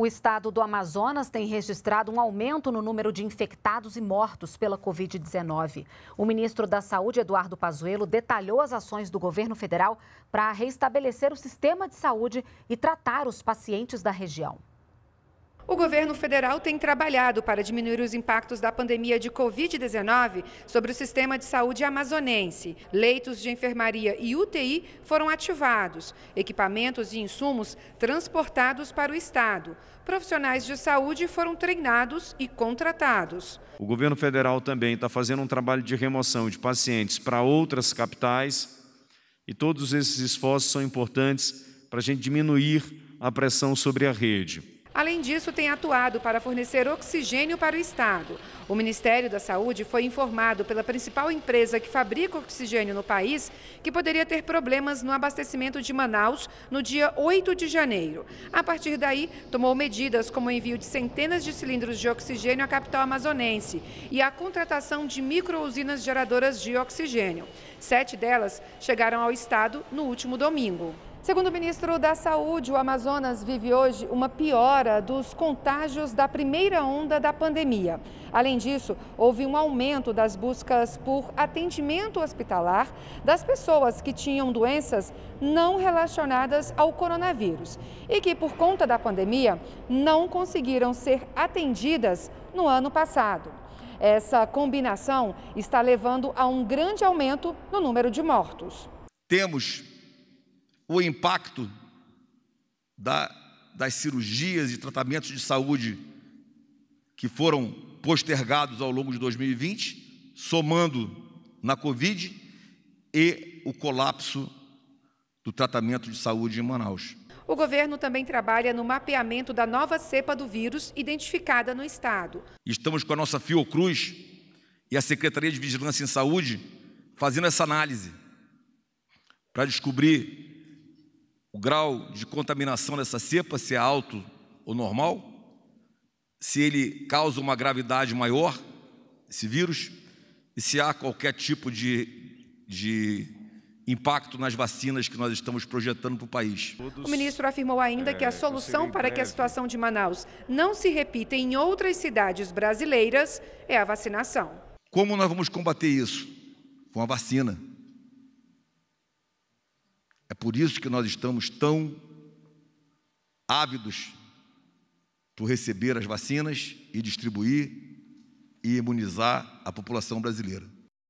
O estado do Amazonas tem registrado um aumento no número de infectados e mortos pela Covid-19. O ministro da Saúde, Eduardo Pazuello, detalhou as ações do governo federal para restabelecer o sistema de saúde e tratar os pacientes da região governo federal tem trabalhado para diminuir os impactos da pandemia de Covid-19 sobre o sistema de saúde amazonense. Leitos de enfermaria e UTI foram ativados, equipamentos e insumos transportados para o Estado. Profissionais de saúde foram treinados e contratados. O governo federal também está fazendo um trabalho de remoção de pacientes para outras capitais e todos esses esforços são importantes para a gente diminuir a pressão sobre a rede. Além disso, tem atuado para fornecer oxigênio para o Estado. O Ministério da Saúde foi informado pela principal empresa que fabrica oxigênio no país que poderia ter problemas no abastecimento de Manaus no dia 8 de janeiro. A partir daí, tomou medidas como o envio de centenas de cilindros de oxigênio à capital amazonense e a contratação de micro-usinas geradoras de oxigênio. Sete delas chegaram ao Estado no último domingo. Segundo o ministro da Saúde, o Amazonas vive hoje uma piora dos contágios da primeira onda da pandemia. Além disso, houve um aumento das buscas por atendimento hospitalar das pessoas que tinham doenças não relacionadas ao coronavírus e que, por conta da pandemia, não conseguiram ser atendidas no ano passado. Essa combinação está levando a um grande aumento no número de mortos. Temos o impacto da, das cirurgias e tratamentos de saúde que foram postergados ao longo de 2020, somando na Covid e o colapso do tratamento de saúde em Manaus. O governo também trabalha no mapeamento da nova cepa do vírus identificada no estado. Estamos com a nossa Fiocruz e a Secretaria de Vigilância em Saúde fazendo essa análise para descobrir o grau de contaminação dessa cepa, se é alto ou normal, se ele causa uma gravidade maior, esse vírus, e se há qualquer tipo de, de impacto nas vacinas que nós estamos projetando para o país. O ministro afirmou ainda é, que a é, solução para que a situação de Manaus não se repita em outras cidades brasileiras é a vacinação. Como nós vamos combater isso? Com a vacina. É por isso que nós estamos tão ávidos por receber as vacinas e distribuir e imunizar a população brasileira.